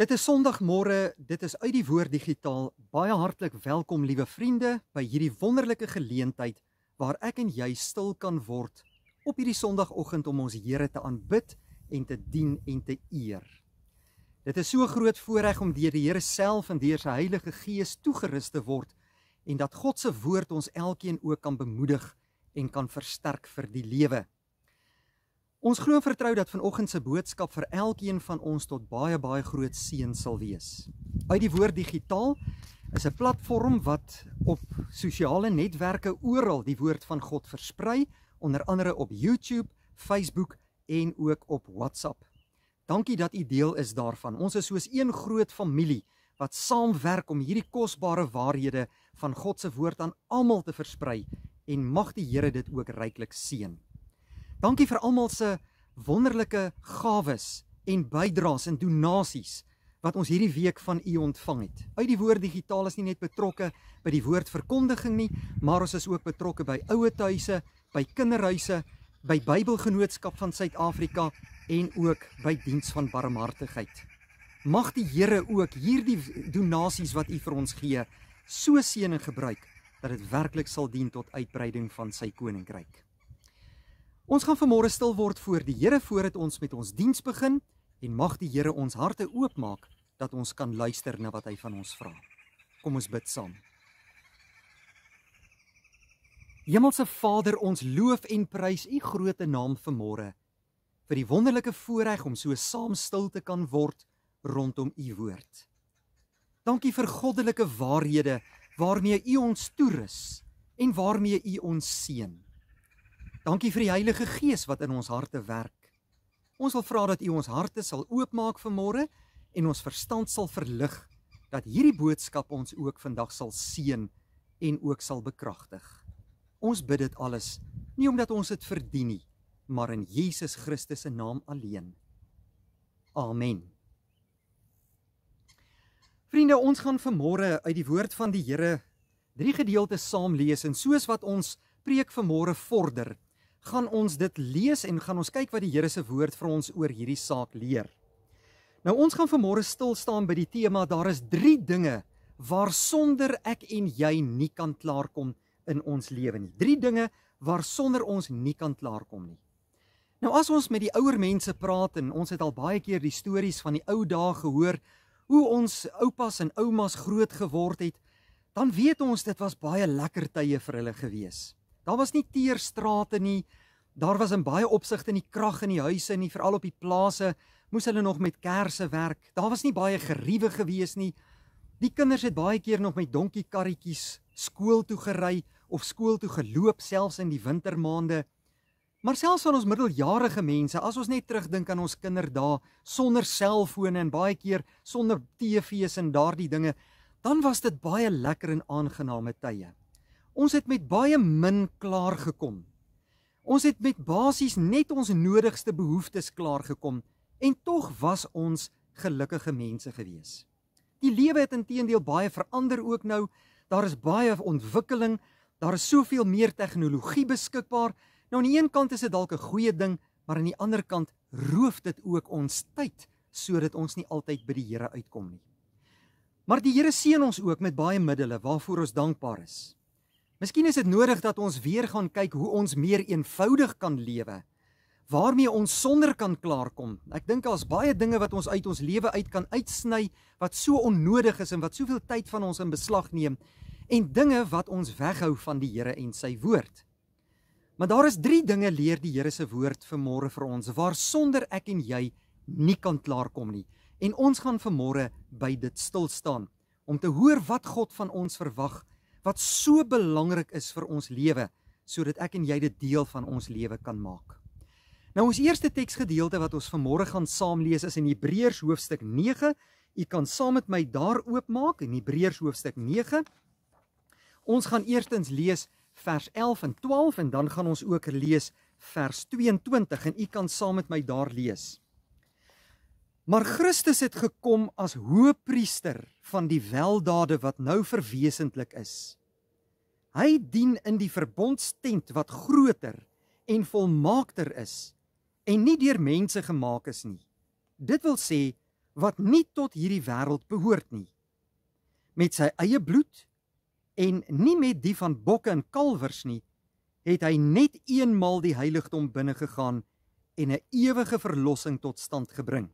Dit is Sondagmôre, dit is uit die woord digitaal. Baie hartlik welkom, liewe vriende, by hierdie wonderlike geleentheid waar ek en jy stil kan word op hierdie Sondagoggend om ons Here te aanbid en te dien en te eer. Dit is so groot voorreg om deur die Here self en deur sy Heilige Gees toegerus te word en dat God se woord ons elkeen ook kan bemoedig en kan versterk vir die lewe. Ons glo vertrou dat vanoggend se boodskap vir elkeen van ons tot baie baie groot seën sal wees. Uit die woord digitaal is 'n platform wat op sosiale netwerke oral die woord van God versprei, onder andere op YouTube, Facebook en ook op WhatsApp. Dankie dat u deel is daarvan. Ons is soos een groot familie wat saamwerk om hierdie kosbare waarhede van God se woord aan almal te versprei en mag die Here dit ook ryklik seën. Dankie vir almal se wonderlike gawes en bydraes en donasies wat ons hierdie week van u ontvang het. Uit die woord digitaal is nie net betrokke by die woordverkondiging nie, maar ons is ook betrokke by ouetuise, by kinderhuise, by Bybelgenootskap van Suid-Afrika en ook by diens van barmhartigheid. Mag die Here ook hierdie donasies wat u vir ons gee so seën en gebruik dat dit werklik sal dien tot uitbreiding van sy koninkryk. Ons gaan vanmôre stil word voor die Here voordat ons met ons diens begin en mag die Here ons harte oopmaak dat ons kan luister na wat hy van ons vra. Kom ons bid saam. Hemelse Vader, ons loof en prys U groote naam vanmôre vir die wonderlike voorreg om so saam stil te kan word rondom U woord. Dankie vir goddelike waarhede waarmee U ons toerus en waarmee U ons seën. Dankie vir die Heilige Gees wat in ons harte werk. Ons wil vra dat U ons harte sal oopmaak vanmôre en ons verstand sal verlig dat hierdie boodskap ons ook vandag sal seën en ook sal bekragtig. Ons bid dit alles nie omdat ons dit verdien nie, maar in Jesus Christus se naam alleen. Amen. Vriende, ons gaan vanmôre uit die woord van die Here drie gedeeltes saam lees en soos wat ons preek vanmôre vorder, gaan ons dit lees en gaan ons kyk wat die Here se woord vir ons oor hierdie saak leer. Nou ons gaan vanmôre stil staan by die tema daar is 3 dinge waarsonder ek en jy nie kan klaarkom in ons lewe nie. 3 dinge waarsonder ons nie kan klaarkom nie. Nou as ons met die ouer mense praat en ons het al baie keer die stories van die ou dae gehoor hoe ons oupas en oumas groot geword het, dan weet ons dit was baie lekker tye vir hulle geweest. Daar was nie teerstrate nie. Daar was in baie opsigte nie krag in die huise nie, veral op die plase moes hulle nog met kersse werk. Daar was nie baie geriewe gewees nie. Die kinders het baie keer nog met donkiekarretjies skool toe gery of skool toe geloop selfs in die wintermaande. Maar selfs van ons middeljarige mense, as ons net terugdink aan ons kinderdae sonder selfone en baie keer sonder TV's en daardie dinge, dan was dit baie lekker en aangename tye. Ons het met baie min klaar gekom. Ons het met basies net ons nodigste behoeftes klaar gekom en tog was ons gelukkige mense gewees. Die lewe het intedeel baie verander ook nou. Daar is baie ontwikkeling, daar is soveel meer tegnologie beskikbaar. Nou aan die een kant is dit dalk 'n goeie ding, maar aan die ander kant roof dit ook ons tyd sodat ons nie altyd by die Here uitkom nie. Maar die Here seën ons ook met baie middele waarvoor ons dankbaar is. Miskien is dit nodig dat ons weer gaan kyk hoe ons meer eenvoudig kan lewe. Waarmee ons sonder kan klaarkom. Ek dink daar's baie dinge wat ons uit ons lewe uit kan uitsny wat so onnodig is en wat soveel tyd van ons in beslag neem en dinge wat ons weghou van die Here en sy woord. Maar daar is 3 dinge leer die Here se woord vanmôre vir ons waar sonder ek en jy nie kan klaarkom nie. En ons gaan vanmôre by dit stil staan om te hoor wat God van ons verwag wat so belangrik is vir ons lewe sodat ek en jy dit deel van ons lewe kan maak. Nou ons eerste teksgedeelte wat ons vanmôre gaan saam lees is in Hebreërs hoofstuk 9. U kan saam met my daar oopmaak in Hebreërs hoofstuk 9. Ons gaan eerstens lees vers 11 en 12 en dan gaan ons ook lees vers 22 en u kan saam met my daar lees. Hebreërs 9 vers 11 Maar Christus het gekom as hoëpriester van die weldade wat nou verwesenlik is. Hy dien in die verbondstent wat groter en volmaakter is en nie deur mense gemaak is nie. Dit wil sê wat nie tot hierdie wêreld behoort nie. Met sy eie bloed en nie met die van bokke en kalvers nie, het hy net eenmal die heiligdom binnegegaan en 'n ewige verlossing tot stand gebring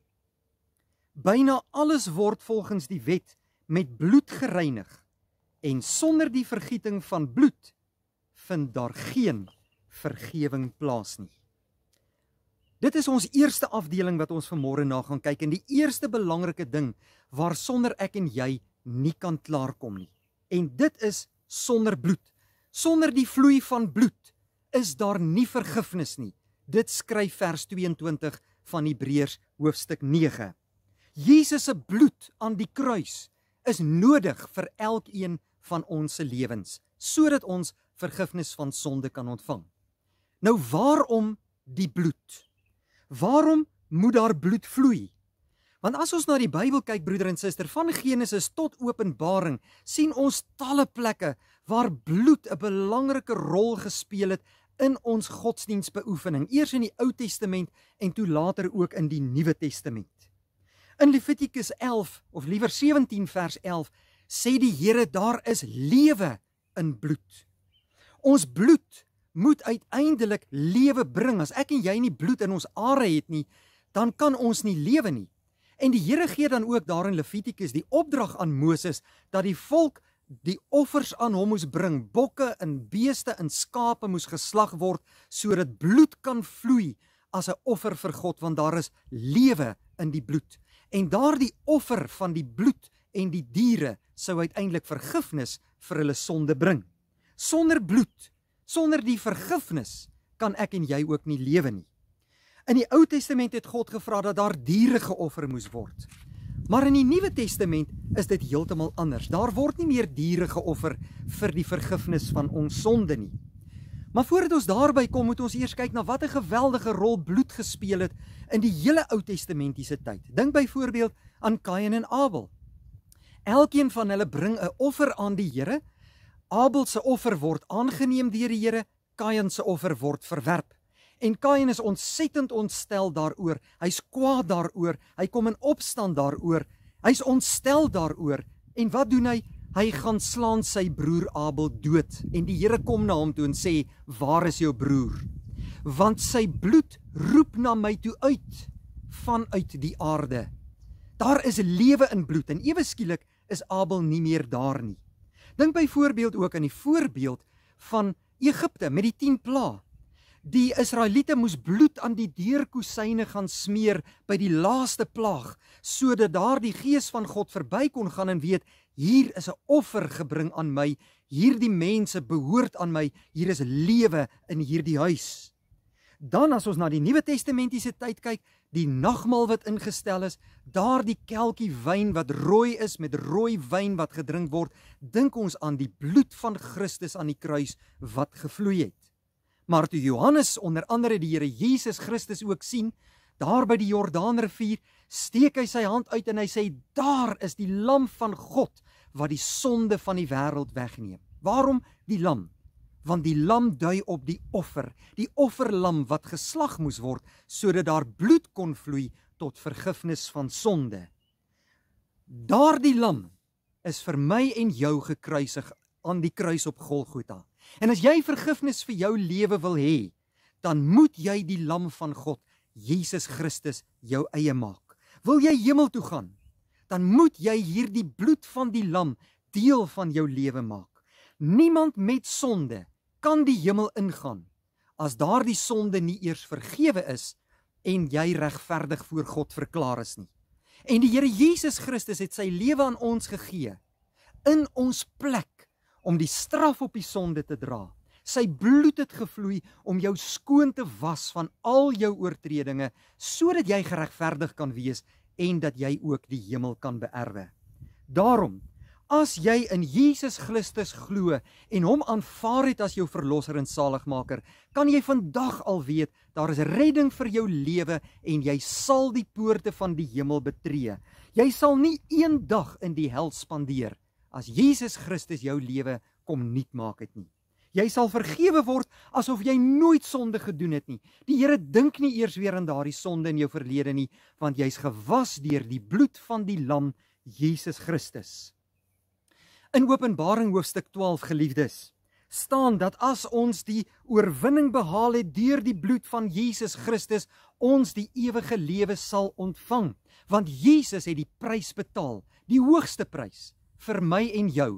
byna alles word volgens die wet met bloed gereinig en sonder die vergieting van bloed vind daar geen vergewing plaas nie. Dit is ons eerste afdeling wat ons vanmôre na gaan kyk en die eerste belangrike ding waarsonder ek en jy nie kan klaarkom nie. En dit is sonder bloed. Sonder die vloei van bloed is daar nie vergifnis nie. Dit skryf vers 22 van Hebreërs hoofstuk Jesus se bloed aan die kruis is nodig vir elkeen van ons se lewens sodat ons vergifnis van sonde kan ontvang. Nou waarom die bloed? Waarom moet daar bloed vloei? Want as ons na die Bybel kyk, broeder en suster, van Genesis tot Openbaring, sien ons talle plekke waar bloed 'n belangrike rol gespeel het in ons godsdienstbeoefening, eers in die Ou Testament en toe later ook in die Nuwe Testament. In Levitikus 11 of liewer 17 vers 11 sê die Here daar is lewe in bloed. Ons bloed moet uiteindelik lewe bring. As ek en jy nie bloed in ons are het nie, dan kan ons nie lewe nie. En die Here gee dan ook daar in Levitikus die opdrag aan Moses dat die volk die offers aan hom moes bring. Bokke en beeste en skape moes geslag word sodat bloed kan vloei as 'n offer vir God want daar is lewe in die bloed en daardie offer van die bloed en die diere sou uiteindelik vergifnis vir hulle sonde bring. Sonder bloed, sonder die vergifnis, kan ek en jy ook nie lewe nie. In die Ou Testament het God gevra dat daar diere geoffer moes word. Maar in die Nuwe Testament is dit heeltemal anders. Daar word nie meer diere geoffer vir die vergifnis van ons sonde nie. Maar voordat ons daarby kom, moet ons eers kyk na watter geweldige rol bloed gespeel het in die hele Ou Testamentiese tyd. Dink byvoorbeeld aan Kain en Abel. Elkeen van hulle bring 'n offer aan die Here. Abel se offer word aangeneem deur die Here, Kain se offer word verwerp. En Kain is ontsettend ontstel daaroor. Hy's kwaad daaroor. Hy kom in opstand daaroor. Hy's ontstel daaroor. En wat doen hy? Hy gaan slaan sy broer Abel dood en die Here kom na hom toe en sê: "Waar is jou broer? Want sy bloed roep na my toe uit vanuit die aarde. Daar is lewe in bloed en ewe skielik is Abel nie meer daar nie." Dink byvoorbeeld ook aan die voorbeeld van Egipte met die 10 pla. Die Israeliete moes bloed aan die deurkusyne gaan smeer by die laaste plaag sodat daardie gees van God verby kon gaan en weet hier is 'n offer gebring aan my. Hierdie mense behoort aan my. Hier is lewe in hierdie huis. Dan as ons na die Nuwe Testamentiese tyd kyk, die nagmaal wat ingestel is, daardie kelkie wyn wat rooi is met rooi wyn wat gedrink word, dink ons aan die bloed van Christus aan die kruis wat gevloei het. Maar toe Johannes onder andere die Here Jesus Christus ook sien, daar by die Jordaanrivier, steek hy sy hand uit en hy sê daar is die lam van God wat die sonde van die wêreld wegneem. Waarom die lam? Want die lam dui op die offer, die offerlam wat geslag moes word sodat daar bloed kon vloei tot vergifnis van sonde. Daardie lam is vir my en jou gekruisig aan die kruis op Golgotha. En as jy vergifnis vir jou lewe wil hê, dan moet jy die lam van God, Jesus Christus, jou eie maak. Wil jy hemel toe gaan? Dan moet jy hierdie bloed van die lam deel van jou lewe maak. Niemand met sonde kan die hemel ingaan as daardie sonde nie eers vergewe is en jy regverdig voor God verklaar is nie. En die Here Jesus Christus het sy lewe aan ons gegee in ons plek om die straf op die sonde te dra. Sy bloed het gevloei om jou skoon te was van al jou oortredinge sodat jy geregverdig kan wees en dat jy ook die hemel kan beerwe. Daarom, as jy in Jesus Christus glo en hom aanvaar het as jou verlosser en saligmaker, kan jy vandag al weet daar is redding vir jou lewe en jy sal die poorte van die hemel betree. Jy sal nie eendag in die hel spandeer as Jesus Christus jou lewe kom nuut maak het nie. Jy sal vergewe word asof jy nooit sonde gedoen het nie. Die Here dink nie eers weer aan daardie sonde in jou verlede nie, want jy's gewas deur die bloed van die lam, Jesus Christus. In Openbaring hoofstuk 12, geliefdes, staan dat as ons die oorwinning behaal het deur die bloed van Jesus Christus, ons die ewige lewe sal ontvang, want Jesus het die prys betaal, die hoogste prys vir my en jou,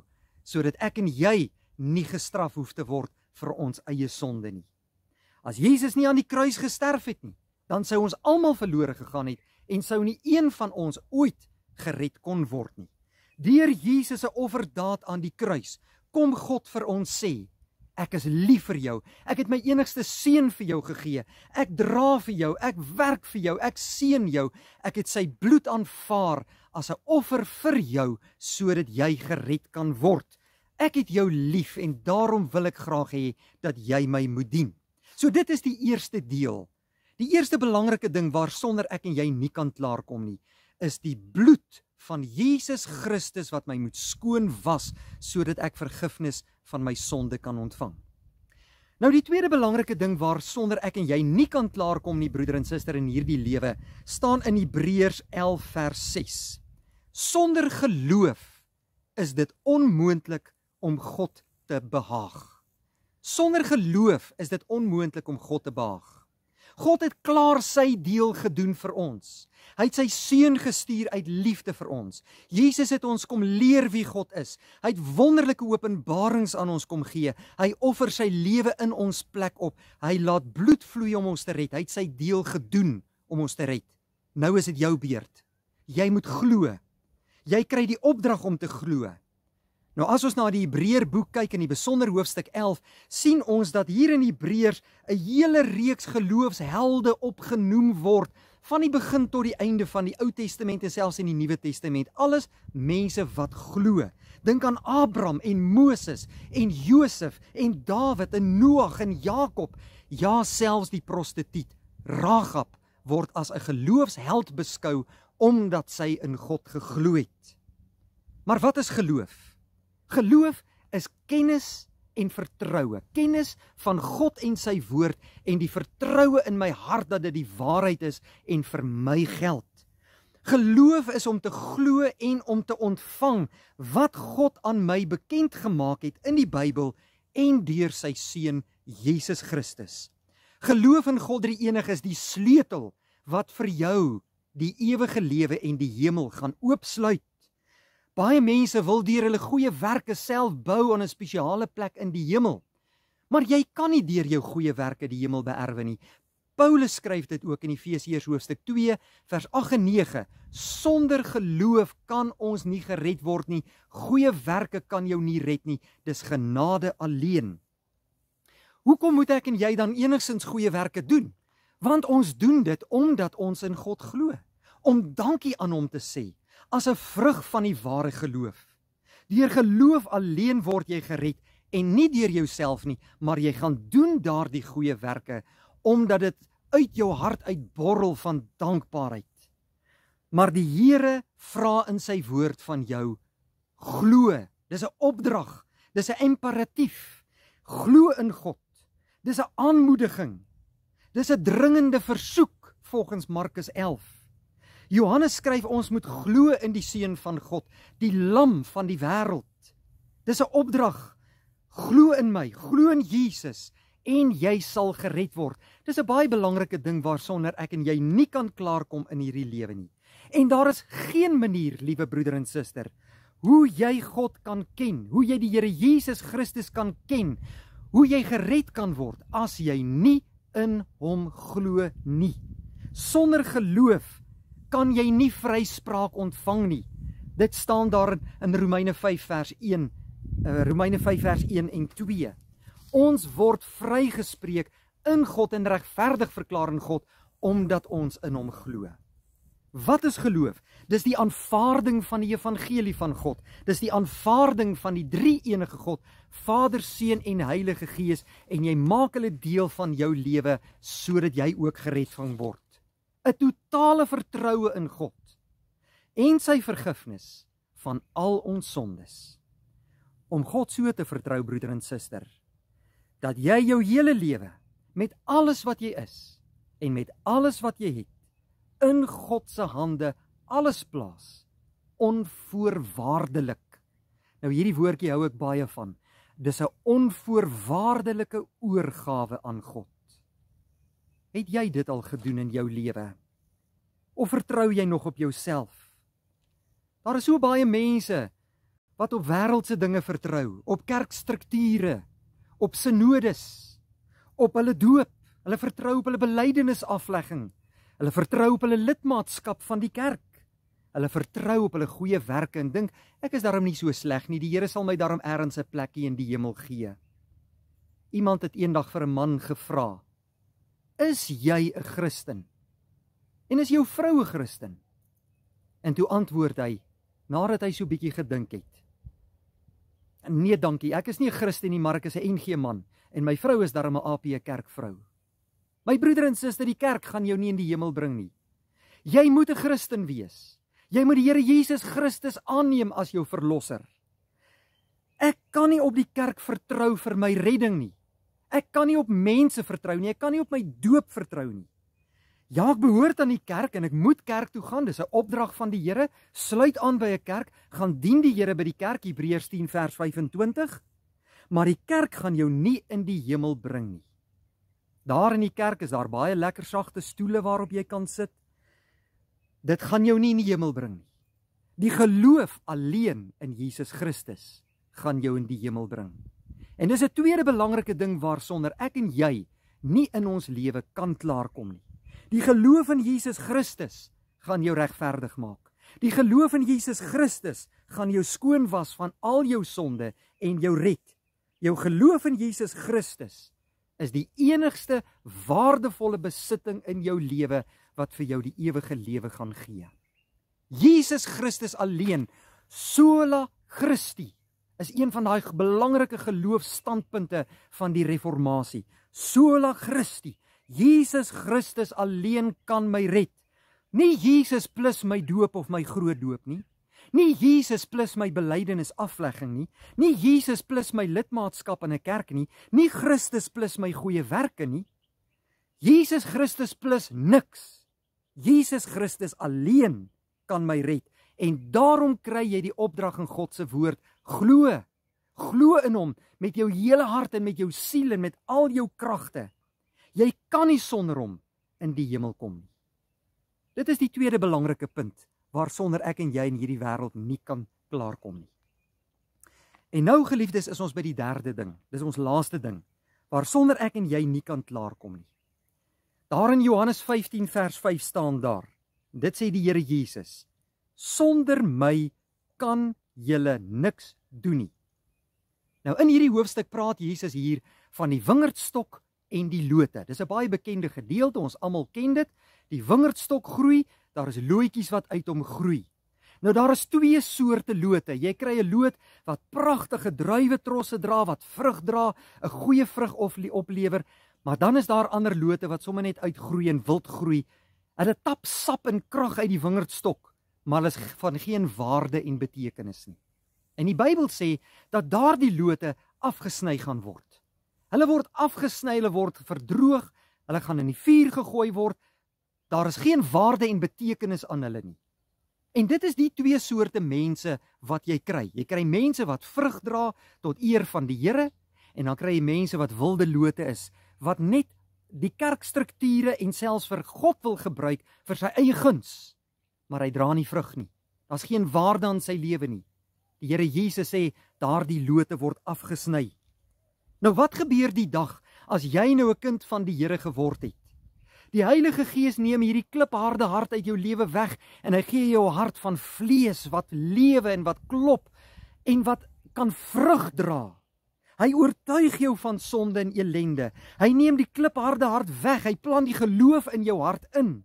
sodat ek en jy nie gestraf hoef te word vir ons eie sonde nie. As Jesus nie aan die kruis gesterf het nie, dan sou ons almal verlore gegaan het en sou nie een van ons ooit gered kon word nie. Deur Jesus se offerdaad aan die kruis kom God vir ons sê: Ek is lief vir jou. Ek het my enigste seun vir jou gegee. Ek dra vir jou, ek werk vir jou, ek seën jou. Ek het sy bloed aanvaar as 'n offer vir jou sodat jy gered kan word. Ek het jou lief en daarom wil ek graag hê dat jy my moet dien. So dit is die eerste deel. Die eerste belangrike ding waarsonder ek en jy nie kan klaarkom nie, is die bloed van Jesus Christus wat my moet skoon was sodat ek vergifnis van my sonde kan ontvang. Nou die tweede belangrike ding waarsonder ek en jy nie kan klaarkom nie, broeder en suster in hierdie lewe, staan in Hebreërs 11 vers 6. Sonder geloof is dit onmoontlik om God te behaag. Sonder geloof is dit onmoontlik om God te behaag. God het klaar sy deel gedoen vir ons. Hy het sy seun gestuur uit liefde vir ons. Jesus het ons kom leer wie God is. Hy het wonderlike openbarings aan ons kom gee. Hy offer sy lewe in ons plek op. Hy laat bloed vloei om ons te red. Hy het sy deel gedoen om ons te red. Nou is dit jou beurt. Jy moet glo. Jy kry die opdrag om te glo. Nou as ons na die Hebreër boek kyk in die besonder hoofstuk 11, sien ons dat hier in Hebreërs 'n hele reeks geloofshelde opgenoem word van die begin tot die einde van die Ou Testament en selfs in die Nuwe Testament. Alles mense wat glo. Dink aan Abraham en Moses en Josef en Dawid en Noag en Jakob. Ja, selfs die prostituut Ragab word as 'n geloofsheld beskou omdat sy in God geglo het. Maar wat is geloof? Geloof is kennis en vertroue. Kennis van God en sy woord en die vertroue in my hart dat dit die waarheid is en vir my geld. Geloof is om te glo en om te ontvang wat God aan my bekend gemaak het in die Bybel en deur sy seun Jesus Christus. Geloof in God die enigste is die sleutel wat vir jou die ewige lewe en die hemel gaan oopsluit. Baie mense wil deur hulle goeie werke self bou aan 'n spesiale plek in die hemel. Maar jy kan nie deur jou goeie werke die hemel beerwe nie. Paulus skryf dit ook in Efesiërs hoofstuk 2 vers 8 en 9. Sonder geloof kan ons nie gered word nie. Goeie werke kan jou nie red nie. Dis genade alleen. Hoekom moet ek en jy dan enigsins goeie werke doen? Want ons doen dit omdat ons in God glo, om dankie aan hom te sê as 'n vrug van die ware geloof. Deur geloof alleen word jy gered en nie deur jouself nie, maar jy gaan doen daardie goeie werke omdat dit uit jou hart uitborrel van dankbaarheid. Maar die Here vra in sy woord van jou glo. Dis 'n opdrag. Dis 'n imperatief. Glo in God. Dis 'n aanmoediging. Dis 'n dringende versoek volgens Markus 11. Johannes skryf ons moet glo in die seun van God, die lam van die wêreld. Dis 'n opdrag. Glo in my, glo in Jesus en jy sal gered word. Dis 'n baie belangrike ding waarsonder ek en jy nie kan klaarkom in hierdie lewe nie. En daar is geen manier, liewe broeder en suster, hoe jy God kan ken, hoe jy die Here Jesus Christus kan ken, hoe jy gered kan word as jy nie in hom glo nie. Sonder geloof kan jy nie vryspraak ontvang nie. Dit staan daar in Romeine 5 vers 1, eh, Romeine 5 vers 1 en 2. Ons word vrygespreek in God en regverdig verklaar in God omdat ons in hom glo. Wat is geloof? Dis die aanvaarding van die evangelie van God. Dis die aanvaarding van die drie-enige God, Vader, Seun en Heilige Gees en jy maak hulle deel van jou lewe sodat jy ook gered kan word. 'n totale vertroue in God en sy vergifnis van al ons sondes. Om God so te vertrou, broeder en suster, dat jy jou hele lewe met alles wat jy is en met alles wat jy het in God se hande alles plaas onvoorwaardelik. Nou hierdie woordjie hou ek baie van. Dis 'n onvoorwaardelike oorgawe aan God. Het jy dit al gedoen in jou lewe? Of vertrou jy nog op jouself? Daar is so baie mense wat op wêreldse dinge vertrou, op kerkstrukture, op sinodes, op hulle doop, hulle vertrou op hulle belydenisaflegging, hulle vertrou op hulle lidmaatskap van die kerk. Hulle vertrou op hulle goeie werke en dink ek is daarom nie so sleg nie. Die Here sal my daarom eers 'n plekkie in die hemel gee. Iemand het eendag vir 'n man gevra: is jy 'n Christen? En is jou vrou 'n Christen? En toe antwoord hy nadat hy so bietjie gedink het. Nee, dankie. Ek is nie 'n Christen nie, maar ek is 'n NG man en my vrou is darm 'n AP kerkvrou. My broeder en suster, die kerk gaan jou nie in die hemel bring nie. Jy moet 'n Christen wees. Jy moet die Here Jesus Christus aanneem as jou verlosser. Ek kan nie op die kerk vertrou vir my redding nie. Ek kan nie op mense vertrou nie. Ek kan nie op my doop vertrou nie. Ja, ek behoort aan die kerk en ek moet kerk toe gaan. Dis 'n opdrag van die Here. Sluit aan by 'n kerk, gaan dien die Here by die kerk Hebreërs 10 vers 25. Maar die kerk gaan jou nie in die hemel bring nie. Daar in die kerk is daar baie lekker sagte stoele waarop jy kan sit. Dit gaan jou nie in die hemel bring nie. Die geloof alleen in Jesus Christus gaan jou in die hemel bring. En dis 'n tweede belangrike ding waarsonder ek en jy nie in ons lewe kan klaarkom nie. Die geloof in Jesus Christus gaan jou regverdig maak. Die geloof in Jesus Christus gaan jou skoon was van al jou sonde en jou red. Jou geloof in Jesus Christus is die enigste waardevolle besitting in jou lewe wat vir jou die ewige lewe gaan gee. Jesus Christus alleen, sola Christus is een van daai belangrike geloofstandpunte van die reformatie. Sola Christi, Jesus Christus alleen kan my red. Nie Jesus plus my doop of my groot doop nie. Nie Jesus plus my belydenis aflegging nie, nie Jesus plus my lidmaatskap in 'n kerk nie, nie Christus plus my goeie werke nie. Jesus Christus plus niks. Jesus Christus alleen kan my red en daarom kry jy die opdrag in God se woord Glo. Glo in hom met jou hele hart en met jou siel en met al jou kragte. Jy kan nie sonder hom in die hemel kom nie. Dit is die tweede belangrike punt waar sonder ek en jy in hierdie wêreld nie kan klaarkom nie. En nou geliefdes is ons by die derde ding. Dis ons laaste ding waar sonder ek en jy nie kan klaarkom nie. Daar in Johannes 15 vers 5 staan daar. Dit sê die Here Jesus: Sonder my kan julle niks doen nie. Nou in hierdie hoofstuk praat Jesus hier van die wingerdstok en die lote. Dis 'n baie bekende gedeelte, ons almal ken dit. Die wingerdstok groei, daar is loetjies wat uit hom groei. Nou daar is twee soorte lote. Jy kry 'n loot wat pragtige druiwe trosse dra, wat vrug dra, 'n goeie vrug oplewer, maar dan is daar ander lote wat sommer net uitgroei en wild groei. Hulle tap sap en krag uit die wingerdstok, maar is van geen waarde en betekenis nie. En die Bybel sê dat daardie lote afgesny gaan word. Hulle word afgesny, hulle word verdroog, hulle gaan in die vuur gegooi word. Daar is geen waarde en betekenis aan hulle nie. En dit is die twee soorte mense wat jy kry. Jy kry mense wat vrug dra tot eer van die Here en dan kry jy mense wat wilde lote is wat net die kerkstrukture en selfs vir God wil gebruik vir sy eie guns, maar hy dra nie vrug nie. Daar's geen waarde aan sy lewe nie. Die Here Jesus sê daardie lote word afgesny. Nou wat gebeur die dag as jy nou 'n kind van die Here geword het? Die Heilige Gees neem hierdie klipharde hart uit jou lewe weg en hy gee jou 'n hart van vlees wat lewe en wat klop en wat kan vrug dra. Hy oortuig jou van sonde en elende. Hy neem die klipharde hart weg. Hy plant die geloof in jou hart in.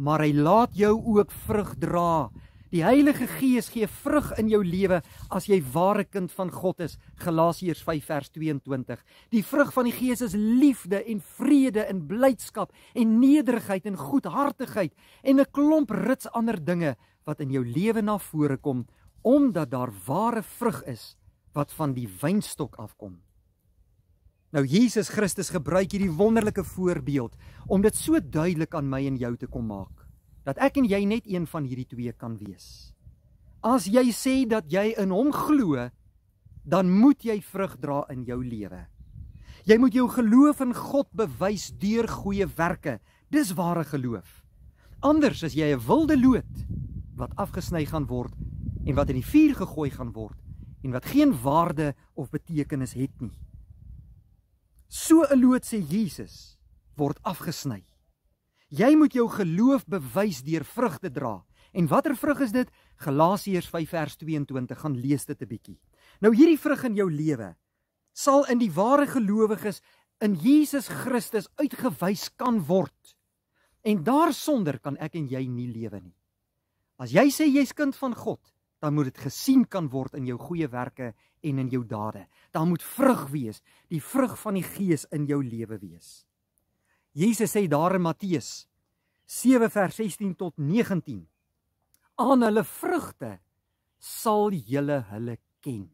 Maar hy laat jou ook vrug dra Die Heilige Gees gee vrug in jou lewe as jy ware kind van God is. Galasiërs 5 vers 22. Die vrug van die Gees is liefde en vrede en blydskap en nederigheid en goedhartigheid en 'n klomp rits ander dinge wat in jou lewe na vore kom omdat daar ware vrug is wat van die wynstok afkom. Nou Jesus Christus gebruik hierdie wonderlike voorbeeld om dit so duidelik aan my en jou te kom maak dat ek en jy net een van hierdie twee kan wees. As jy sê dat jy in hom glo, dan moet jy vrug dra in jou lewe. Jy moet jou geloof in God bewys deur goeie werke. Dis ware geloof. Anders as jy 'n wilde loot wat afgesny gaan word en wat in die vuur gegooi gaan word en wat geen waarde of betekenis het nie. So 'n loot sê Jesus word afgesny. Jy moet jou geloof bewys deur vrug te dra. En watter vrug is dit? Galasiërs 5 vers 22. Gaan lees dit 'n bietjie. Nou hierdie vrug in jou lewe sal in die ware gelowiges in Jesus Christus uitgewys kan word. En daarsonder kan ek en jy nie lewe nie. As jy sê jy's kind van God, dan moet dit gesien kan word in jou goeie werke en in jou dade. Daar moet vrug wees, die vrug van die Gees in jou lewe wees. Jesus sê daar in Matteus 7 vers 16 tot 19 aan hulle vrugte sal julle hulle ken.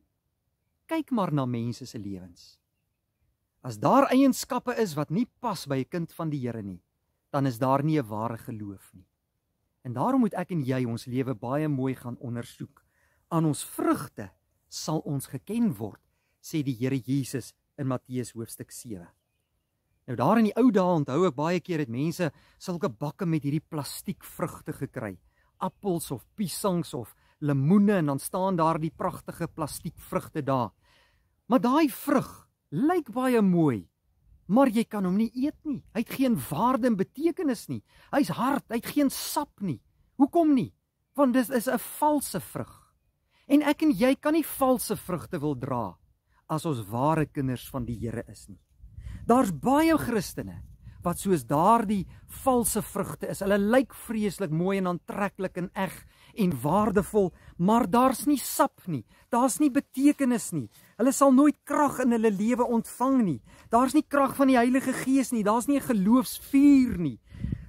Kyk maar na mense se lewens. As daar eienskappe is wat nie pas by 'n kind van die Here nie, dan is daar nie 'n ware geloof nie. En daarom moet ek en jy ons lewe baie mooi gaan ondersoek. Aan ons vrugte sal ons geken word, sê die Here Jesus in Matteus hoofstuk 7. Nou daar in die ou dae onthou ek baie keer het mense sulke bakke met hierdie plastiek vrugte gekry. Appels of piesangs of lemoene en dan staan daar die pragtige plastiek vrugte daar. Maar daai vrug lyk baie mooi, maar jy kan hom nie eet nie. Hy het geen waarde en betekenis nie. Hy's hard, hy het geen sap nie. Hoekom nie? Want dis is 'n valse vrug. En ek en jy kan nie valse vrugte wil dra as ons ware kinders van die Here is nie. Daar's baie Christene wat soos daardie valse vrugte is. Hulle lyk vreeslik mooi en aantreklik en eg en waardevol, maar daar's nie sap nie. Daar's nie betekenis nie. Hulle sal nooit krag in hulle lewe ontvang nie. Daar's nie krag van die Heilige Gees nie. Daar's nie 'n geloofsvuur nie.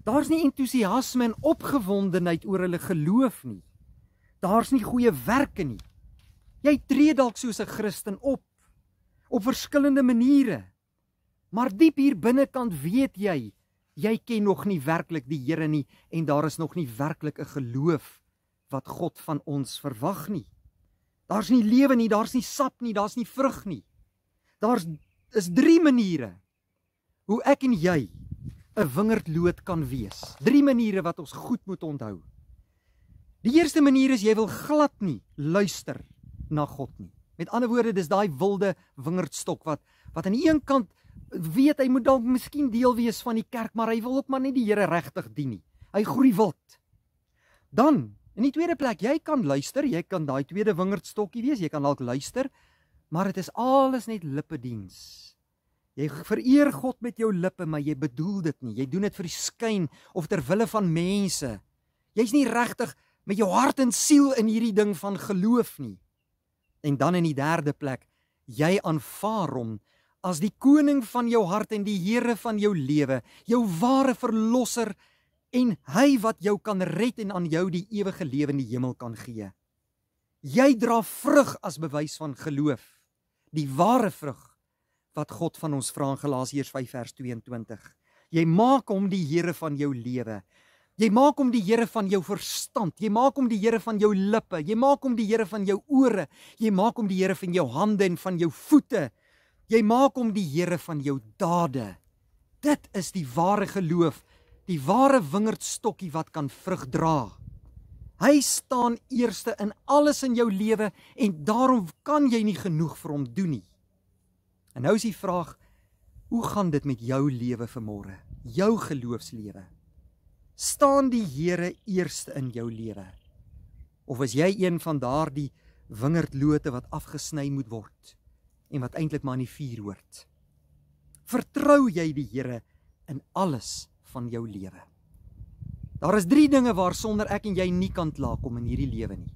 Daar's nie entoesiasme en opgewondenheid oor hulle geloof nie. Daar's nie goeie werke nie. Jy tree dalk soos 'n Christen op op verskillende maniere Maar diep hier binnekant weet jy, jy ken nog nie werklik die Here nie en daar is nog nie werklik 'n geloof wat God van ons verwag nie. Daar's nie lewe nie, daar's nie sap nie, daar's nie vrug nie. Daar's is drie maniere hoe ek en jy 'n wingerdlood kan wees. Drie maniere wat ons goed moet onthou. Die eerste manier is jy wil glad nie luister na God nie. Met ander woorde, dis daai wilde wingerdstok wat wat aan die een kant weet hy moet dalk miskien deel wees van die kerk, maar hy wil ook maar net die Here regtig dien nie. Hy groei wild. Dan, in die tweede plek, jy kan luister, jy kan daai tweede wingerdstokkie wees, jy kan dalk luister, maar dit is alles net lippediens. Jy vereer God met jou lippe, maar jy bedoel dit nie. Jy doen dit vir skyn of ter wille van mense. Jy's nie regtig met jou hart en siel in hierdie ding van geloof nie. En dan in die derde plek, jy aanvaar hom as die koning van jou hart en die Here van jou lewe, jou ware verlosser en hy wat jou kan red en aan jou die ewige lewe in die hemel kan gee. Jy dra vrug as bewys van geloof, die ware vrug wat God van ons vra in Galasiërs 5 vers 22. Jy maak hom die Here van jou lewe. Jy maak hom die Here van jou verstand. Jy maak hom die Here van jou lippe. Jy maak hom die Here van jou ore. Jy maak hom die Here van jou hande en van jou voete. Jy maak hom die Here van jou dade. Dit is die ware geloof, die ware wingerdstokkie wat kan vrug dra. Hy staan eerste in alles in jou lewe en daarom kan jy nie genoeg vir hom doen nie. En nou is die vraag, hoe gaan dit met jou lewe vanmôre? Jou geloofslewe. Staan die Here eerste in jou lewe? Of is jy een van daardie wingerdlote wat afgesny moet word? en wat eintlik maar in die vuur hoort. Vertrou jy die Here in alles van jou lewe. Daar is 3 dinge waarsonder ek en jy nie kan klaarkom in hierdie lewe nie.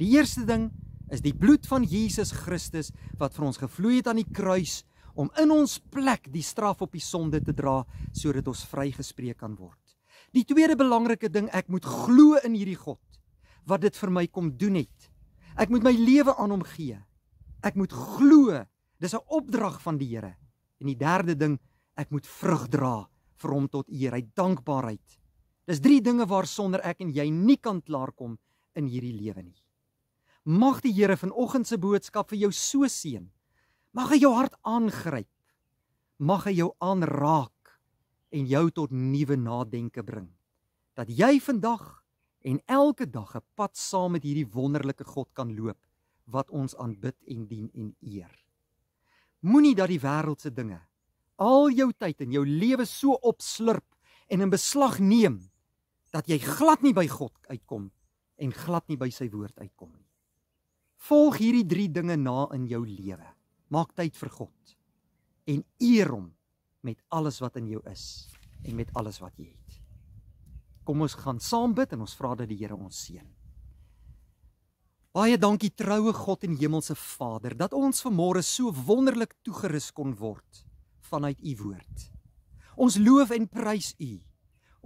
Die eerste ding is die bloed van Jesus Christus wat vir ons gevloei het aan die kruis om in ons plek die straf op die sonde te dra sodat ons vrygespreek kan word. Die tweede belangrike ding, ek moet glo in hierdie God wat dit vir my kom doen het. Ek moet my lewe aan hom gee. Ek moet glo Dis 'n opdrag van die Here. En die derde ding, ek moet vrug dra vir hom tot eer, hy dankbaarheid. Dis drie dinge waarsonder ek en jy nie kan klaarkom in hierdie lewe nie. Mag die Here vanoggend se boodskap vir jou so seën. Mag hy jou hart aangryp. Mag hy jou aanraak en jou tot nuwe nadenke bring. Dat jy vandag en elke dag 'n pad saam met hierdie wonderlike God kan loop wat ons aanbid en dien en eer. Moenie dat die wêreldse dinge al jou tyd en jou lewe so opslurp en in beslag neem dat jy glad nie by God uitkom en glad nie by sy woord uitkom nie. Volg hierdie 3 dinge na in jou lewe. Maak tyd vir God en eer hom met alles wat in jou is en met alles wat jy het. Kom ons gaan saam bid en ons vra dat die Here ons seën. Baie dankie troue God en hemelse Vader dat ons vanmôre so wonderlik toegerus kon word vanuit u woord. Ons loof en prys u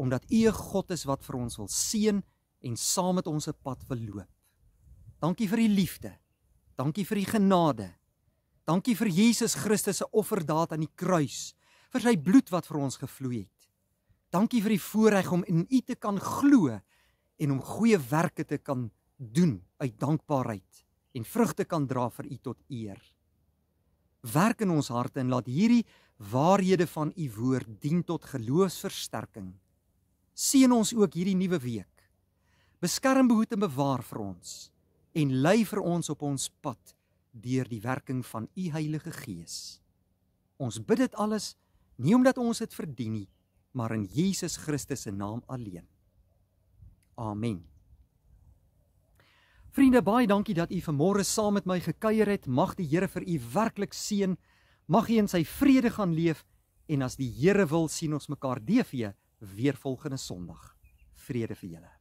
omdat u 'n God is wat vir ons wil seën en saam met ons 'n pad wil loop. Dankie vir u liefde. Dankie vir u genade. Dankie vir Jesus Christus se offerdaad aan die kruis, vir sy bloed wat vir ons gevloei het. Dankie vir die voorreg om in u te kan glo en om goeie werke te kan doen doen uit dankbaarheid en vrugte kan dra vir u tot eer. Werk in ons harte en laat hierdie waarhede van u woord dien tot geloofsversterking. Seën ons ook hierdie nuwe week. Beskerm, behoed en bewaar vir ons en lei vir ons op ons pad deur die werking van u Heilige Gees. Ons bid dit alles nie omdat ons dit verdien nie, maar in Jesus Christus se naam alleen. Amen. Vriende, baie dankie dat u vanmôre saam met my gekuier het. Mag die Here vir u werklik seën. Mag u in sy vrede gaan leef en as die Here wil sien ons mekaar DV weer volgende Sondag. Vrede vir julle.